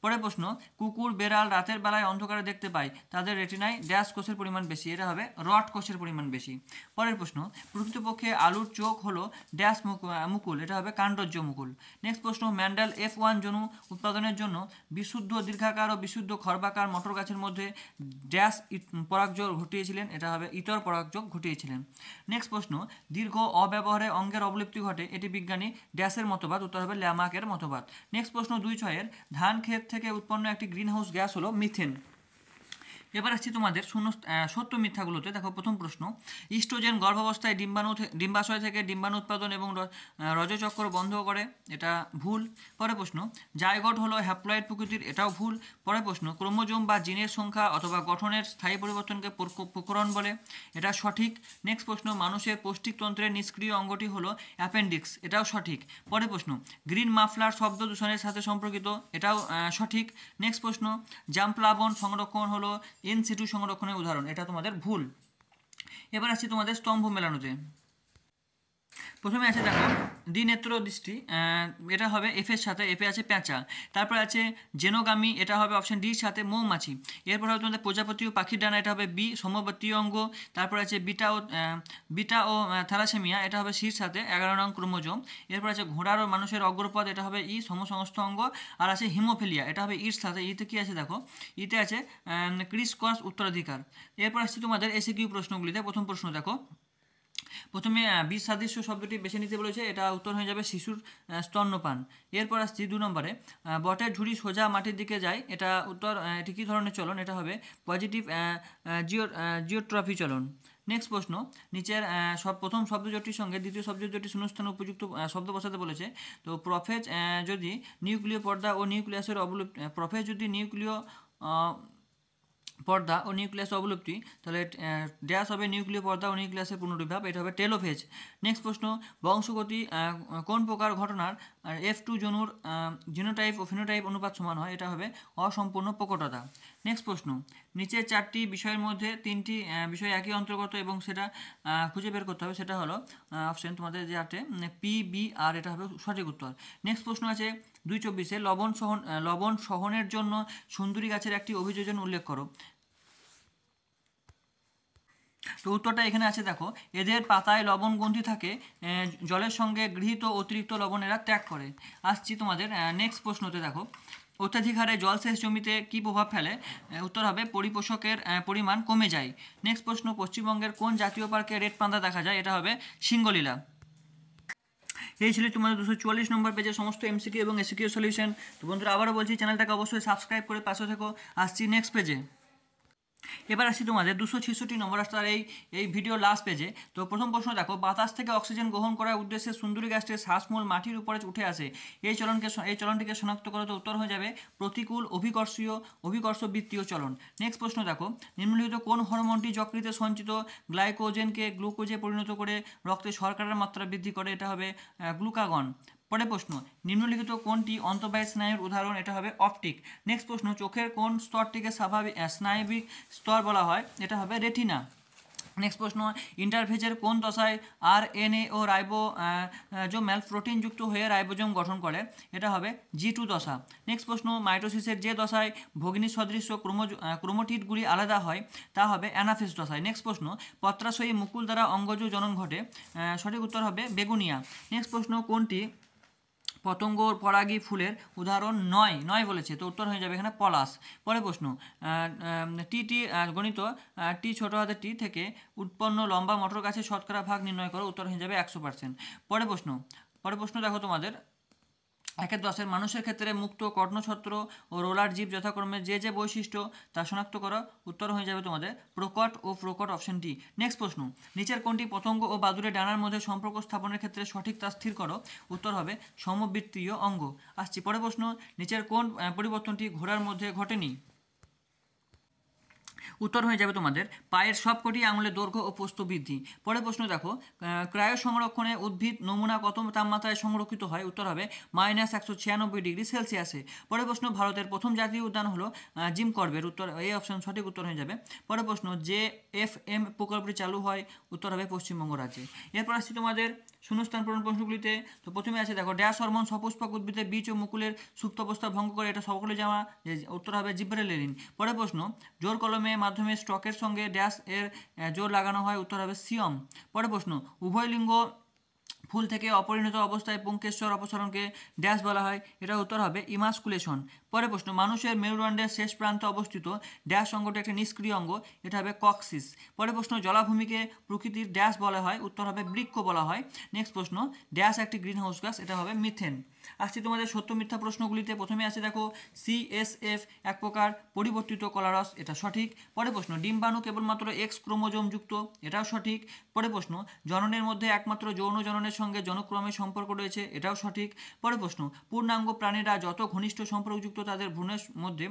পরে প্রশ্ন কুকুর বেড়াল রাতের বেলায় অন্ধকারে দেখতে পায় তাদের রেটিনায় ড্যাশ কোষের পরিমাণ বেশি এটা হবে রড কোষের পরিমাণ বেশি পরের প্রশ্ন প্রকৃতপক্ষে আলুর চোখ হলো ড্যাশ মুকুল এটা হবে কাণ্ডজ্য মুকুল নেক্সট প্রশ্ন ম্যান্ডাল এফ ওয়ান জনু উৎপাদনের জন্য বিশুদ্ধ দীর্ঘাকার ও বিশুদ্ধ খর্বাকার মটর গাছের মধ্যে ড্যাশ পরাগজ ঘটিয়েছিলেন এটা হবে ইতর পরাগযোগ ঘটিয়েছিলেন নেক্সট প্রশ্ন দীর্ঘ অব্যবহারে অঙ্গের অবলুপ্তি ঘটে এটি বিজ্ঞানী ড্যাশের মতবাদ উত্তর হবে ল্যামাকের মতবাদ নেক্সট প্রশ্ন দুই ছয়ের ধান ক্ষেত থেকে উৎপন্ন একটি গ্রিনহাউস গ্যাস হলো মিথেন এবার আসছি তোমাদের শূন্য সত্য মিথ্যাগুলোতে দেখো প্রথম প্রশ্ন ইস্ট্রোজেন গর্ভাবস্থায় ডিম্বাণু ডিম্বাশয় থেকে ডিম্বাণু উৎপাদন এবং রজচক্র বন্ধ করে এটা ভুল পরে প্রশ্ন জায়গট হলো হ্যাপ্লয়েড প্রকৃতির এটাও ভুল পরে প্রশ্ন ক্রোমোজোম বা জিনের সংখ্যা অথবা গঠনের স্থায়ী পরিবর্তনকে প্রকরণ বলে এটা সঠিক নেক্সট প্রশ্ন মানুষের পৌষ্টিকতন্ত্রের নিষ্ক্রিয় অঙ্গটি হলো অ্যাপেন্ডিক্স এটাও সঠিক পরে প্রশ্ন গ্রিন মাফলার শব্দ দূষণের সাথে সম্পর্কিত এটাও সঠিক নেক্সট প্রশ্ন জাম্পলাবন সংরক্ষণ হলো এন সিটু সংরক্ষণের উদাহরণ এটা তোমাদের ভুল এবার আসছি তোমাদের স্তম্ভ মেলানোতে প্রথমে আছে দেখো দ্বিনেত্র দৃষ্টি এটা হবে এফের সাথে এফে আছে প্যাঁচা তারপরে আছে জেনোগামী এটা হবে অপশন ডির সাথে মৌমাছি এরপর হবে তোমাদের প্রজাপতি ও পাখির ডানা এটা হবে বি সমবর্তী অঙ্গ তারপর আছে বিটা ও বিটা ও থ্যালাসেমিয়া এটা হবে শির সাথে এগারো নং ক্রোমোজোম এরপর আছে ঘোড়ার ও মানুষের অগ্রপদ এটা হবে ই e, সমসংস্থ অঙ্গ আর আছে হিমোফেলিয়া এটা হবে ইর e সাথে ইতে e কী আছে দেখো ইতে আছে ক্রিস ক্রস উত্তরাধিকার এরপর আসছে তোমাদের এসে কিউ প্রশ্নগুলিতে প্রথম প্রশ্ন দেখো প্রথমে বিষ সাদৃশ্য শব্দটি বেছে নিতে বলেছে এটা উত্তর হয়ে যাবে শিশুর স্তন্যপান এরপর আসছি দু নম্বরে বটের ঝুড়ি সোজা মাটির দিকে যায় এটা উত্তর এটি কী ধরনের চলন এটা হবে পজিটিভ জিও জিওট্রফি চলন নেক্সট প্রশ্ন নিচের সব প্রথম শব্দ জটির সঙ্গে দ্বিতীয় শব্দ জোটটি শূন্যস্থানে উপযুক্ত শব্দ বসাতে বলেছে তো প্রফেজ যদি নিউক্লিয় পর্দা ও নিউক্লিয়াসের অবলুপ প্রফেজ যদি নিউক্লিয় পর্দা ও নিউক্লিয়াস অবলুপ্তি তাহলে ড্যাশ হবে নিউক্লিয় পর্দা ও নিউক্লিয়াসের পুনরুদ্ভাব এটা হবে টেলোফেজ নেক্সট প্রশ্ন বংশগতি কোন প্রকার ঘটনার আর এফ টু জনুর জিনোটাইপ ও ফিনোটাইপ অনুপাত সমান হয় এটা হবে অসম্পূর্ণ প্রকটতা নেক্সট প্রশ্ন নিচের চারটি বিষয়ের মধ্যে তিনটি বিষয় একই অন্তর্গত এবং সেটা খুঁজে বের করতে হবে সেটা হলো অপশন তোমাদের যে আটে পি বি আর এটা হবে সঠিক উত্তর নেক্সট প্রশ্ন আছে দুই চব্বিশে লবণ সহন লবণ সহনের জন্য সুন্দরী গাছের একটি অভিযোজন উল্লেখ করো তো উত্তরটা এখানে আছে দেখো এদের পাতায় লবণ গন্তি থাকে জলের সঙ্গে গৃহীত অতিরিক্ত লবণ এরা ত্যাগ করে আসছি তোমাদের নেক্সট প্রশ্নতে দেখো অত্যাধিক হারে জলসেচ জমিতে কী প্রভাব ফেলে উত্তর হবে পরিপোষকের পরিমাণ কমে যায় নেক্সট প্রশ্ন পশ্চিমবঙ্গের কোন জাতীয় পার্কে রেড পান্তা দেখা যায় এটা হবে সিঙ্গলীলা এই ছিল তোমাদের দুশো চুয়াল্লিশ নম্বর পেজে সমস্ত এমসিকিউ এবং এসিকিউ সলিউশন তো বন্ধুরা আবারও বলছি চ্যানেলটাকে অবশ্যই সাবস্ক্রাইব করে পাশে থেকো আসছি নেক্সট পেজে এবার আসি তোমাদের দুশো ছেষট্টি নম্বর আসতে এই এই ভিডিও লাস্ট পেজে তো প্রথম প্রশ্ন দেখো বাতাস থেকে অক্সিজেন গ্রহণ করার উদ্দেশ্যে সুন্দরী গাছটির শ্বাসমূল মাটির উপরে উঠে আসে এই চলনকে এই চলনটিকে শনাক্ত তো উত্তর হয়ে যাবে প্রতিকূল অভিকর্ষীয় অভিকর্ষ বৃত্তীয় চলন নেক্সট প্রশ্ন দেখো নিম্নলিখিত কোন হরমোনটি যকৃতে সঞ্চিত গ্লাইকোজেনকে গ্লুকোজে পরিণত করে রক্তে শর্করার মাত্রা বৃদ্ধি করে এটা হবে গ্লুকাগন পরে প্রশ্ন নিম্নলিখিত কোনটি অন্তবায়ী স্নায়ুর উদাহরণ এটা হবে অপটিক নেক্সট প্রশ্ন চোখের কোন স্তরটিকে স্বাভাবিক স্নায়বিক স্তর বলা হয় এটা হবে রেটিনা নেক্সট প্রশ্ন ইন্টারভেজের কোন দশায় আর এনএ ও রাইবো রাইবোজোম্যাল প্রোটিনযুক্ত হয়ে রাইবোজোম গঠন করে এটা হবে জি টু দশা নেক্সট প্রশ্ন মাইটোসিসের যে দশায় ভগ্নী সদৃশ্য ক্রোমো ক্রোমোটিটগুলি আলাদা হয় তা হবে অ্যানাফেস দশায় নেক্সট প্রশ্ন পত্রাশয়ী মুকুল দ্বারা অঙ্গজ জনন ঘটে সঠিক উত্তর হবে বেগুনিয়া নেক্সট প্রশ্ন কোনটি পতঙ্গ পরাগী ফুলের উদাহরণ নয় নয় বলেছে তো উত্তর হয়ে যাবে এখানে পলাশ পরে প্রশ্ন টি টি গণিত টি ছোট হাতে টি থেকে উৎপন্ন লম্বা মটর গাছে শতকরা ভাগ নির্ণয় করো উত্তর হয়ে যাবে একশো পার্সেন্ট পরের প্রশ্ন পরে প্রশ্ন দেখো তোমাদের একে দশের মানুষের ক্ষেত্রে মুক্ত কর্ণছত্র ও রোলার জীব যথাক্রমে যে যে বৈশিষ্ট্য তা শনাক্ত করা উত্তর হয়ে যাবে তোমাদের প্রকট ও প্রকট অপশনটি নেক্সট প্রশ্ন নিচের কোনটি পতঙ্গ ও বাদুরে ডানার মধ্যে সম্পর্ক স্থাপনের ক্ষেত্রে সঠিক তা স্থির করো উত্তর হবে সমবৃত্তীয় অঙ্গ আসছি পরে প্রশ্ন নিচের কোন পরিবর্তনটি ঘোড়ার মধ্যে ঘটেনি উত্তর হয়ে যাবে তোমাদের পায়ের সবকটি আঙুলের দৈর্ঘ্য ও পোস্ত বৃদ্ধি পরের প্রশ্ন দেখো ক্রায় সংরক্ষণে উদ্ভিদ নমুনা কত তাপমাত্রায় সংরক্ষিত হয় উত্তর হবে মাইনাস একশো ছিয়ানব্বই ডিগ্রি সেলসিয়াসে পরের প্রশ্ন ভারতের প্রথম জাতীয় উদ্যান হলো জিম করবের উত্তর এই অপশন সঠিক উত্তর হয়ে যাবে পরের প্রশ্ন যে এফ এম প্রকল্পটি চালু হয় উত্তর হবে পশ্চিমবঙ্গ রাজ্যে এরপর আসছি তোমাদের শূন্যস্থান পূরণ প্রশ্নগুলিতে তো প্রথমে আছে দেখো ড্যাশ হরমোন সপুষ্পক উদ্ভিদে বীজ ও মুকুলের সুপ্ত অবস্থা ভঙ্গ করে এটা সকলে জামা যে উত্তর হবে জিব্রেলেরিন পরে প্রশ্ন জোর কলমে মাধ্যমে স্টকের সঙ্গে ড্যাশ এর জোর লাগানো হয় উত্তর হবে সিয়ম পরে প্রশ্ন উভয় লিঙ্গ ফুল থেকে অপরিণত অবস্থায় পুঙ্কেশ্বর অপসারণকে ড্যাশ বলা হয় এটা উত্তর হবে ইমাসকুলেশন পরে প্রশ্ন মানুষের মেরুদণ্ডের শেষ প্রান্তে অবস্থিত ড্যাশ অঙ্গটি একটি নিষ্ক্রিয় অঙ্গ এটা হবে কক্সিস পরে প্রশ্ন জলাভূমিকে প্রকৃতির ড্যাশ বলা হয় উত্তর হবে বৃক্ষ বলা হয় নেক্সট প্রশ্ন ড্যাশ একটি গ্রিন হাউস গ্যাস এটা হবে মিথেন আসছি তোমাদের সত্য মিথ্যা প্রশ্নগুলিতে প্রথমে আছে দেখো সিএসএফ এক প্রকার পরিবর্তিত কলারস এটা সঠিক পরে প্রশ্ন ডিম্বাণু কেবলমাত্র এক্স ক্রোমোজোম যুক্ত এটাও সঠিক পরে প্রশ্ন জননের মধ্যে একমাত্র যৌন জননের সঙ্গে জনক্রমের সম্পর্ক রয়েছে এটাও সঠিক পরে প্রশ্ন পূর্ণাঙ্গ প্রাণীরা যত ঘনিষ্ঠ সম্পর্কযুক্ত তাদের ভ্রূণের মধ্যে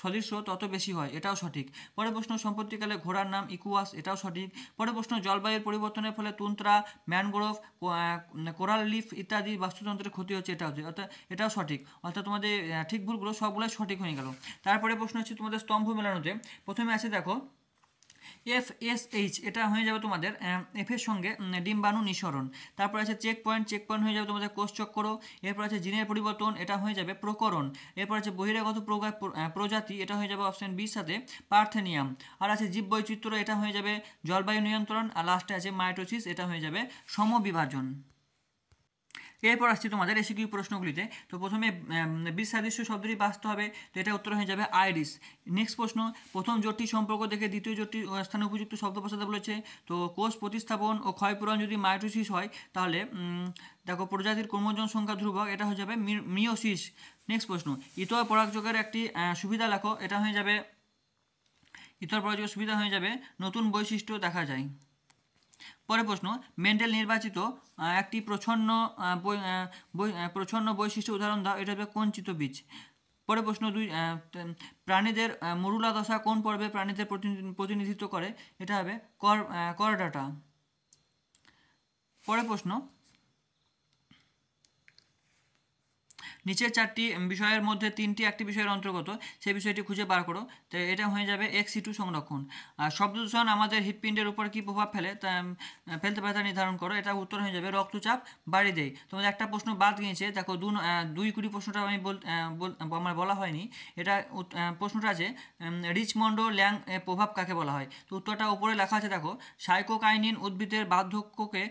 সদৃশ্য তত বেশি হয় এটাও সঠিক পরে প্রশ্ন সম্পত্তিকালে ঘোড়ার নাম ইকুয়াস এটাও সঠিক পরে প্রশ্ন জলবায়ুর পরিবর্তনের ফলে তুন্ত্রা ম্যানগ্রোভ কোরাল লিফ ইত্যাদি বাস্তুতন্ত্রের ক্ষতি হচ্ছে এটা হচ্ছে অর্থাৎ এটাও সঠিক অর্থাৎ তোমাদের ঠিক ভুলগুলো সবগুলোই সঠিক হয়ে গেল তারপরে প্রশ্ন হচ্ছে তোমাদের স্তম্ভ মেলানোতে প্রথমে আছে দেখো এফ এস এইচ এটা হয়ে যাবে তোমাদের এফের সঙ্গে ডিম্বাণু নিঃসরণ তারপর আছে চেক পয়েন্ট চেক পয়েন্ট হয়ে যাবে তোমাদের কোষচক্র এরপর আছে জিনের পরিবর্তন এটা হয়ে যাবে প্রকরণ এরপর আছে বহিরাগত প্রজাতি এটা হয়ে যাবে অপশান বির সাথে পার্থেনিয়াম আর আছে জীব বৈচিত্র্য এটা হয়ে যাবে জলবায়ু নিয়ন্ত্রণ আর লাস্টে আছে মাইটোসিস এটা হয়ে যাবে সমবিভাজন এরপর আসছি তোমাদের এসে কিউ প্রশ্নগুলিতে তো প্রথমে বিশ্বাদৃশ্য সাদৃশ্য শব্দটি বাঁচতে হবে তো এটা উত্তর হয়ে যাবে আইরিস নেক্সট প্রশ্ন প্রথম জোটটি সম্পর্ক দেখে দ্বিতীয় জোটটি স্থানে উপযুক্ত শব্দ বসাতে বলেছে তো কোষ প্রতিস্থাপন ও ক্ষয়পূরণ যদি মাইটোসিস হয় তাহলে দেখো প্রজাতির কর্মজন সংখ্যা ধ্রুবক এটা হয়ে যাবে মিওসিস নেক্সট প্রশ্ন ইতর পরাগযোগের একটি সুবিধা লেখো এটা হয়ে যাবে ইতর পরাগযোগের সুবিধা হয়ে যাবে নতুন বৈশিষ্ট্য দেখা যায় পরে প্রশ্ন মেন্ডেল নির্বাচিত একটি প্রচ্ছন্ন প্রচ্ছন্ন বৈশিষ্ট্য উদাহরণ দাও এটা হবে কঞ্চিত বীজ পরে প্রশ্ন দুই প্রাণীদের মরুলা দশা কোন পর্বে প্রাণীদের প্রতিনিধিত্ব করে এটা হবে কর করডাটা পরে প্রশ্ন নিচের চারটি বিষয়ের মধ্যে তিনটি একটি বিষয়ের অন্তর্গত সেই বিষয়টি খুঁজে বার করো তো এটা হয়ে যাবে এক টু সংরক্ষণ আর শব্দ দূষণ আমাদের হৃৎপিণ্ডের উপর কী প্রভাব ফেলে তা ফেলতে পারে তা নির্ধারণ করো এটা উত্তর হয়ে যাবে রক্তচাপ বাড়ি দেয় তোমাদের একটা প্রশ্ন বাদ গিয়েছে দেখো দু দুই কুড়ি প্রশ্নটা আমি আমার বলা হয়নি এটা প্রশ্নটা আছে রিচমন্ড ল্যাং প্রভাব কাকে বলা হয় তো উত্তরটা উপরে লেখা আছে দেখো সাইকোকাইনিন উদ্ভিদের বার্ধক্যকে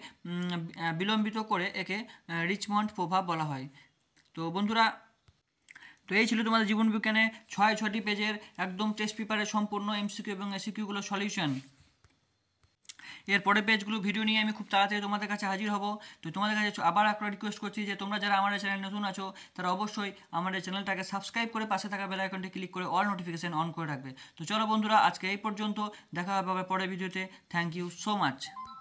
বিলম্বিত করে একে রিচমন্ড প্রভাব বলা হয় তো বন্ধুরা তো এই ছিল তোমাদের জীবন বিজ্ঞানে ছয় ছটি পেজের একদম টেস্ট পেপারে সম্পূর্ণ এমসিকিউ এবং এসিকিউগুলো e সলিউশন এর পরের পেজগুলো ভিডিও নিয়ে আমি খুব তাড়াতাড়ি তোমাদের কাছে হাজির হব তো তোমাদের কাছে আবার একটা রিকোয়েস্ট করছি যে তোমরা যারা আমার চ্যানেল নতুন আছো তারা অবশ্যই আমার চ্যানেলটাকে সাবস্ক্রাইব করে পাশে থাকা বেল আইকনটি ক্লিক করে অল নোটিফিকেশান অন করে রাখবে তো চলো বন্ধুরা আজকে এই পর্যন্ত দেখা হবে পরের ভিডিওতে থ্যাংক ইউ সো মাচ